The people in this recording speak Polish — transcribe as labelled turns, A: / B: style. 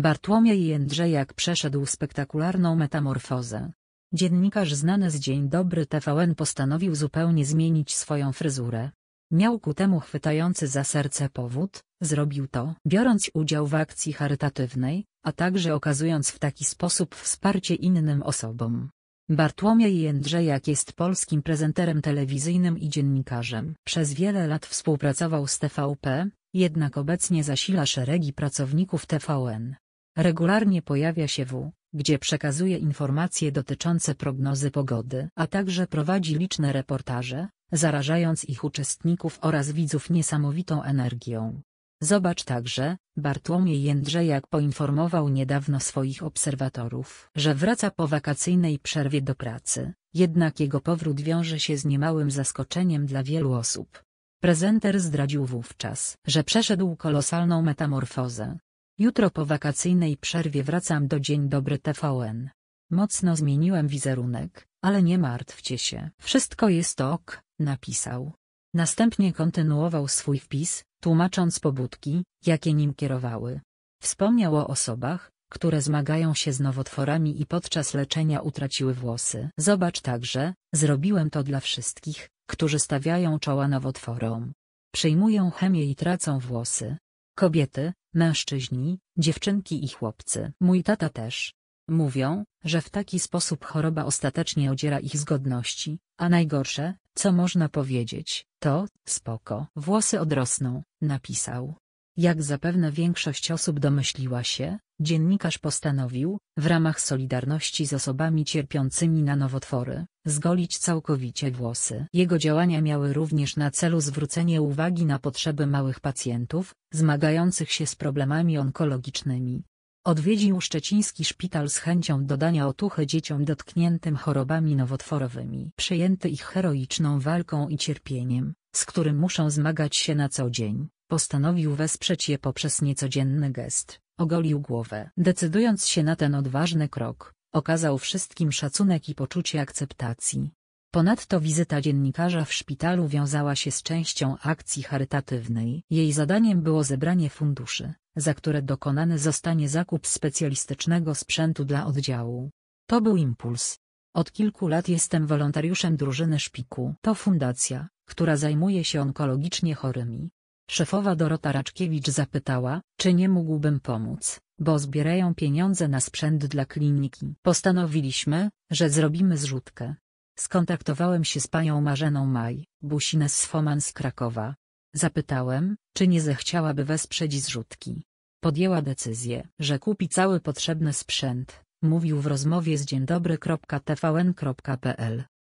A: Bartłomiej Jędrzejak przeszedł spektakularną metamorfozę. Dziennikarz znany z Dzień Dobry TVN postanowił zupełnie zmienić swoją fryzurę. Miał ku temu chwytający za serce powód, zrobił to biorąc udział w akcji charytatywnej, a także okazując w taki sposób wsparcie innym osobom. Bartłomiej Jędrzejak jest polskim prezenterem telewizyjnym i dziennikarzem. Przez wiele lat współpracował z TVP, jednak obecnie zasila szeregi pracowników TVN. Regularnie pojawia się w, gdzie przekazuje informacje dotyczące prognozy pogody, a także prowadzi liczne reportaże, zarażając ich uczestników oraz widzów niesamowitą energią. Zobacz także, Bartłomiej Jędrzejak poinformował niedawno swoich obserwatorów, że wraca po wakacyjnej przerwie do pracy, jednak jego powrót wiąże się z niemałym zaskoczeniem dla wielu osób. Prezenter zdradził wówczas, że przeszedł kolosalną metamorfozę, Jutro po wakacyjnej przerwie wracam do Dzień Dobry TVN. Mocno zmieniłem wizerunek, ale nie martwcie się. Wszystko jest ok, napisał. Następnie kontynuował swój wpis, tłumacząc pobudki, jakie nim kierowały. Wspomniał o osobach, które zmagają się z nowotworami i podczas leczenia utraciły włosy. Zobacz także, zrobiłem to dla wszystkich, którzy stawiają czoła nowotworom. Przyjmują chemię i tracą włosy, Kobiety, mężczyźni, dziewczynki i chłopcy. Mój tata też. Mówią, że w taki sposób choroba ostatecznie odziera ich zgodności. a najgorsze, co można powiedzieć, to, spoko. Włosy odrosną, napisał. Jak zapewne większość osób domyśliła się, dziennikarz postanowił, w ramach solidarności z osobami cierpiącymi na nowotwory, zgolić całkowicie włosy. Jego działania miały również na celu zwrócenie uwagi na potrzeby małych pacjentów, zmagających się z problemami onkologicznymi. Odwiedził szczeciński szpital z chęcią dodania otuchy dzieciom dotkniętym chorobami nowotworowymi. Przyjęty ich heroiczną walką i cierpieniem, z którym muszą zmagać się na co dzień. Postanowił wesprzeć je poprzez niecodzienny gest, ogolił głowę. Decydując się na ten odważny krok, okazał wszystkim szacunek i poczucie akceptacji. Ponadto wizyta dziennikarza w szpitalu wiązała się z częścią akcji charytatywnej. Jej zadaniem było zebranie funduszy, za które dokonany zostanie zakup specjalistycznego sprzętu dla oddziału. To był impuls. Od kilku lat jestem wolontariuszem drużyny szpiku. To fundacja, która zajmuje się onkologicznie chorymi. Szefowa Dorota Raczkiewicz zapytała, czy nie mógłbym pomóc, bo zbierają pieniądze na sprzęt dla kliniki. Postanowiliśmy, że zrobimy zrzutkę. Skontaktowałem się z panią Marzeną Maj, Busines z Foman z Krakowa. Zapytałem, czy nie zechciałaby wesprzeć zrzutki. Podjęła decyzję, że kupi cały potrzebny sprzęt, mówił w rozmowie z Dzień dobry.tvn.pl.